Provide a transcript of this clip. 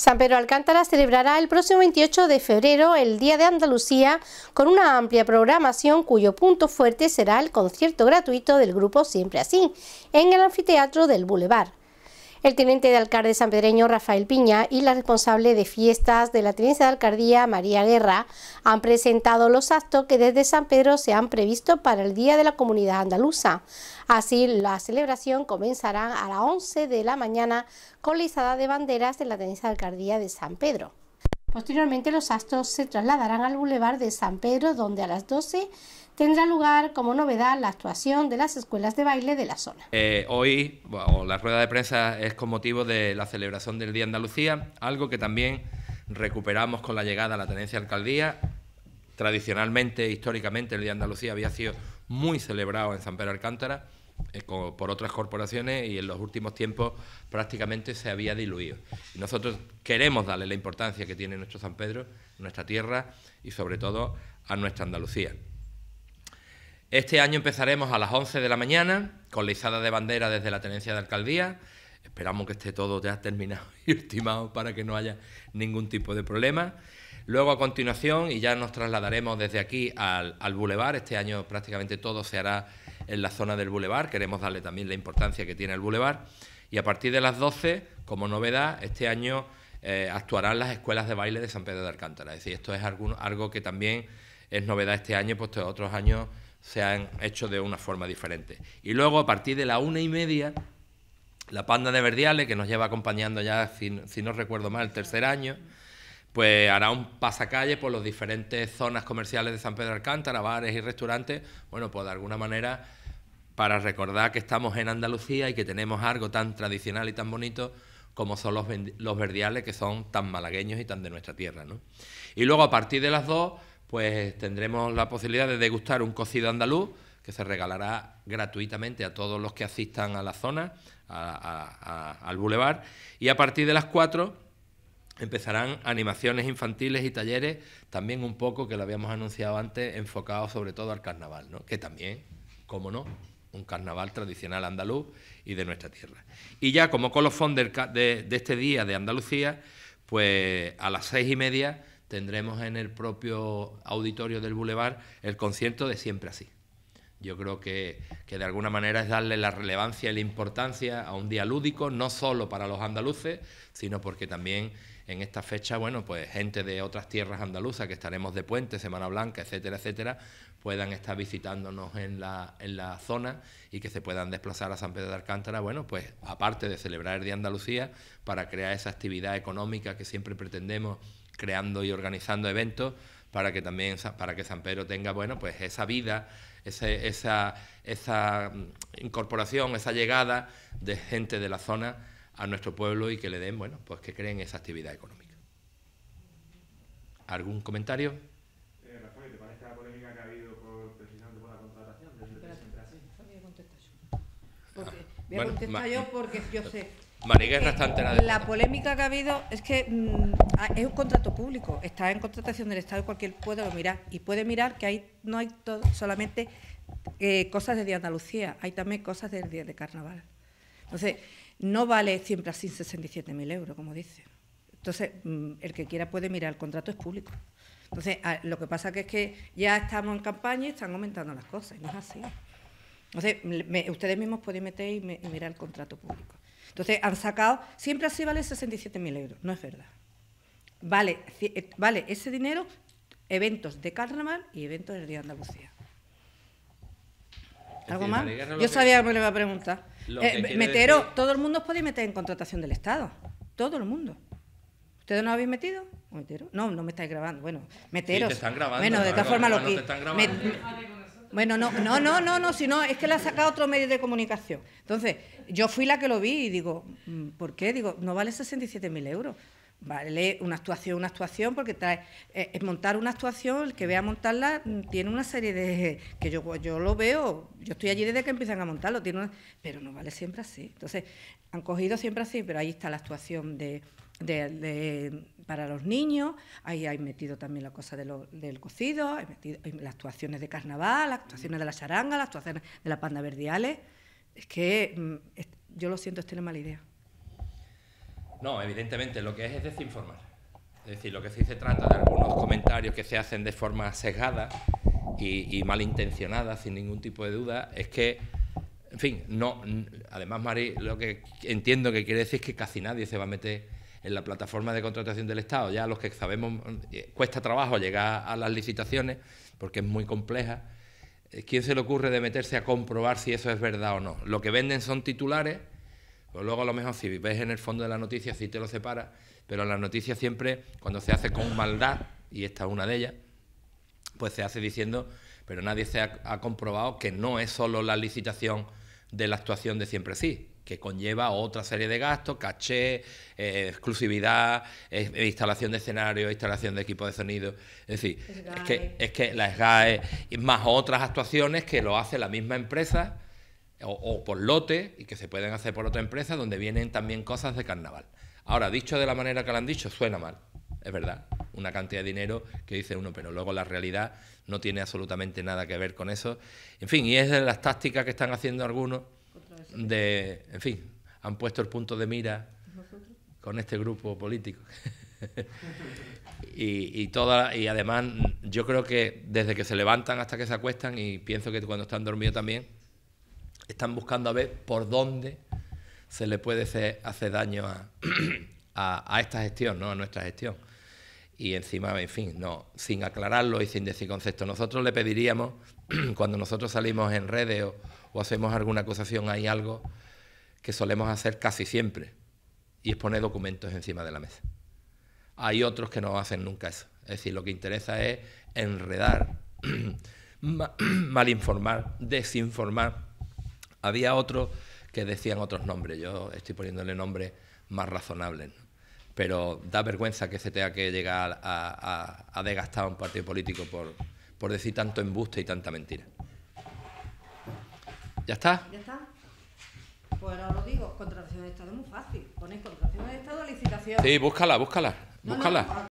San Pedro Alcántara celebrará el próximo 28 de febrero el Día de Andalucía con una amplia programación cuyo punto fuerte será el concierto gratuito del grupo Siempre Así en el anfiteatro del Boulevard el teniente de alcalde sanpedreño Rafael Piña y la responsable de fiestas de la tenencia de alcaldía María Guerra han presentado los actos que desde San Pedro se han previsto para el Día de la Comunidad Andaluza. Así, la celebración comenzará a las 11 de la mañana con la izada de banderas de la tenencia de alcaldía de San Pedro. Posteriormente los astros se trasladarán al Boulevard de San Pedro, donde a las 12 tendrá lugar como novedad la actuación de las escuelas de baile de la zona. Eh, hoy la rueda de prensa es con motivo de la celebración del Día Andalucía, algo que también recuperamos con la llegada a la tenencia de alcaldía. Tradicionalmente, históricamente, el Día Andalucía había sido muy celebrado en San Pedro Alcántara. Eh, por otras corporaciones y en los últimos tiempos prácticamente se había diluido. nosotros queremos darle la importancia que tiene nuestro San Pedro, nuestra tierra y sobre todo a nuestra Andalucía. Este año empezaremos a las 11 de la mañana con la izada de bandera desde la Tenencia de Alcaldía. Esperamos que esté todo ya terminado y ultimado para que no haya ningún tipo de problema. Luego a continuación, y ya nos trasladaremos desde aquí al, al bulevar, este año prácticamente todo se hará en la zona del bulevar. Queremos darle también la importancia que tiene el bulevar. Y a partir de las 12, como novedad, este año eh, actuarán las escuelas de baile de San Pedro de Alcántara. Es decir, esto es algo que también es novedad este año, que pues, otros años se han hecho de una forma diferente. Y luego, a partir de la una y media, la panda de Verdiales, que nos lleva acompañando ya, si, si no recuerdo mal, el tercer año, pues hará un pasacalle por las diferentes zonas comerciales de San Pedro de Alcántara, bares y restaurantes, bueno, pues de alguna manera para recordar que estamos en Andalucía y que tenemos algo tan tradicional y tan bonito como son los, verdiales que son tan malagueños y tan de nuestra tierra. ¿no? Y luego a partir de las dos, pues tendremos la posibilidad de degustar un cocido andaluz que se regalará gratuitamente a todos los que asistan a la zona, al bulevar. Y a partir de las cuatro... empezarán animaciones infantiles y talleres, también un poco que lo habíamos anunciado antes, enfocados sobre todo al carnaval, ¿no? que también, cómo no, un carnaval tradicional andaluz y de nuestra tierra. Y ya como colofón de, este día de Andalucía, pues a las seis y media tendremos en el propio auditorio del Boulevard el concierto de Siempre Así. Yo creo que, que, de alguna manera es darle la relevancia y la importancia a un día lúdico, no solo para los andaluces, sino porque también en esta fecha, bueno, pues gente de otras tierras andaluzas que estaremos de puente, Semana Blanca, etcétera, etcétera, puedan estar visitándonos en la, en la zona y que se puedan desplazar a San Pedro de Alcántara, bueno, pues aparte de celebrar el Día Andalucía, para crear esa actividad económica que siempre pretendemos, creando y organizando eventos, para que también para que San Pedro tenga bueno pues esa vida esa, esa mm, incorporación esa llegada de gente de la zona a nuestro pueblo y que le den bueno pues que creen esa actividad económica algún comentario eh, Rafael, ¿te parece la polémica que ha habido por, precisamente por la contratación? Desde Espérate, así? Voy a contestar yo ah, mm. porque yo sé la polémica que ha habido es que mm, es un contrato público, está en contratación del Estado y cualquier puede lo mirar. Y puede mirar que hay, no hay solamente eh, cosas de Día Andalucía, hay también cosas del Día de Carnaval. Entonces, no vale siempre así 67.000 euros, como dice. Entonces, mm, el que quiera puede mirar, el contrato es público. Entonces, lo que pasa que es que ya estamos en campaña y están aumentando las cosas, no es así. Entonces, ustedes mismos pueden meter y mirar el contrato público. Entonces han sacado, siempre así vale 67.000 euros, no es verdad. Vale, eh, vale ese dinero eventos de carnaval y eventos del Día de Andalucía. ¿Algo más? Yo sabía que me lo iba a preguntar. Eh, metero todo el mundo os podéis meter en contratación del Estado. Todo el mundo. ¿Ustedes no habéis metido? No, no me estáis grabando. Bueno, meteros. Bueno, de todas formas lo que. Bueno, no, no, no, no, no, sino es que la ha sacado otro medio de comunicación. Entonces, yo fui la que lo vi y digo, mm, ¿por qué? Digo, no vale 67.000 euros. Vale una actuación, una actuación, porque trae, eh, es montar una actuación, el que vea montarla, mm, tiene una serie de. que yo, yo lo veo, yo estoy allí desde que empiezan a montarlo, pero no vale siempre así. Entonces, han cogido siempre así, pero ahí está la actuación de, de, para los niños, ahí hay metido también la cosa del cocido, hay metido las actuaciones de carnaval, las actuaciones de la charanga, las actuaciones de la panda verdiales. Es que mm, yo lo siento, es una mala idea. No, evidentemente, lo que es es desinformar. Es decir, lo que sí se trata de algunos comentarios que se hacen de forma sesgada y, malintencionada, sin ningún tipo de duda, es que en fin, no, además, Mari, lo que entiendo que quiere decir es que casi nadie se va a meter en la plataforma de contratación del Estado, ya los que sabemos, eh, cuesta trabajo llegar a las licitaciones porque es muy compleja. Eh, ¿Quién se le ocurre de meterse a comprobar si eso es verdad o no? Lo que venden son titulares, pues luego a lo mejor si ves en el fondo de la noticia, si te lo separa, pero la noticia siempre, cuando se hace con maldad, y esta es una de ellas, pues se hace diciendo, pero nadie se ha, ha comprobado que no es solo la licitación de la actuación de siempre sí, que conlleva otra serie de gastos, caché, eh, exclusividad, eh, instalación de escenario, instalación de equipos de sonido. Es decir, es que, es que la SGAE más otras actuaciones que lo hace la misma empresa o, o por lote y que se pueden hacer por otra empresa donde vienen también cosas de carnaval. Ahora, dicho de la manera que lo han dicho, suena mal. Es verdad, una cantidad de dinero que dice uno, pero luego la realidad no tiene absolutamente nada que ver con eso. En fin, y es de las tácticas que están haciendo algunos de, en fin, han puesto el punto de mira con este grupo político. y, y, toda, y además yo creo que desde que se levantan hasta que se acuestan, y pienso que cuando están dormidos también, están buscando a ver por dónde se le puede hacer, daño a, a, a, esta gestión, ¿no? a nuestra gestión y encima, en fin, no, sin aclararlo y sin decir concepto. Nosotros le pediríamos, cuando nosotros salimos en redes o, hacemos alguna acusación, hay algo que solemos hacer casi siempre, y es poner documentos encima de la mesa. Hay otros que no hacen nunca eso. Es decir, lo que interesa es enredar, malinformar, desinformar. Había otros que decían otros nombres, yo estoy poniéndole nombres más razonables pero da vergüenza que se tenga que llegar a, desgastar a un partido político por, por decir tanto embuste y tanta mentira. ¿Ya está? Ya está. Pues ahora lo digo, contratación de Estado es muy fácil. Ponéis contratación de Estado, licitación. Sí, búscala, búscala. búscala.